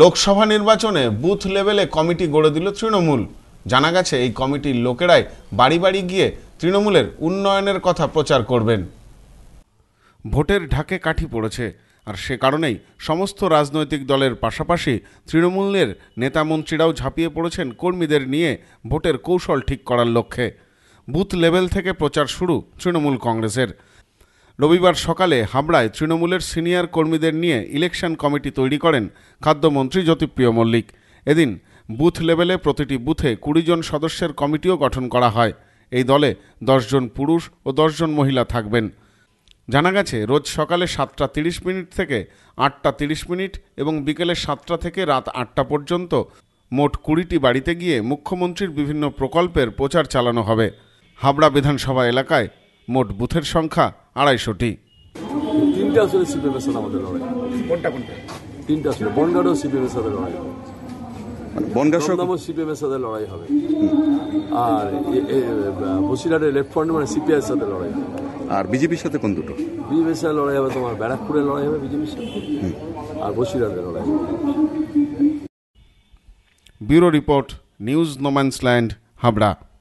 লোকসভা নির্বাচনে বুথ লেভেলে কমিটি গড়ে দিল তৃণমূল জানা গেছে এই কমিটির লোকেরাই বাড়ি বাড়ি গিয়ে তৃণমূলের উন্নয়নের কথা প্রচার করবেন ভোটের ঢাকে কাঠি পড়েছে আর সে কারণেই সমস্ত রাজনৈতিক দলের পাশাপাশি তৃণমূলের নেতামন্ত্রীরাও ঝাঁপিয়ে পড়েছেন কর্মীদের নিয়ে ভোটের কৌশল ঠিক করার লক্ষ্যে বুথ লেভেল থেকে প্রচার শুরু তৃণমূল কংগ্রেসের রবিবার সকালে হাবড়ায় তৃণমূলের সিনিয়র কর্মীদের নিয়ে ইলেকশন কমিটি তৈরি করেন খাদ্যমন্ত্রী জ্যোতিপ্রিয় মল্লিক এদিন বুথ লেভেলে প্রতিটি বুথে কুড়ি জন সদস্যের কমিটিও গঠন করা হয় এই দলে দশজন পুরুষ ও দশজন মহিলা থাকবেন জানা গেছে রোজ সকালে সাতটা তিরিশ মিনিট থেকে আটটা তিরিশ মিনিট এবং বিকেলে সাতটা থেকে রাত আটটা পর্যন্ত মোট কুড়িটি বাড়িতে গিয়ে মুখ্যমন্ত্রীর বিভিন্ন প্রকল্পের প্রচার চালানো হবে হাবড়া বিধানসভা এলাকায় মোট বুথের সংখ্যা আড়াইশোটি আসলে সাথে আমাদের আসলে বনগাঁড়ও সিপিএমের সাথে লড়াই মানে সিপিএমের সাথে লড়াই হবে আর মানে সাথে লড়াই আর বিজেপির সাথে কোন দুটো বিজেপির সাথে লড়াই হবে তোমার ব্যারাকপুরে লড়াই হবে বিজেপির সাথে আর বসিরহাটের লড়াই হবে bureau report news no man's land Habra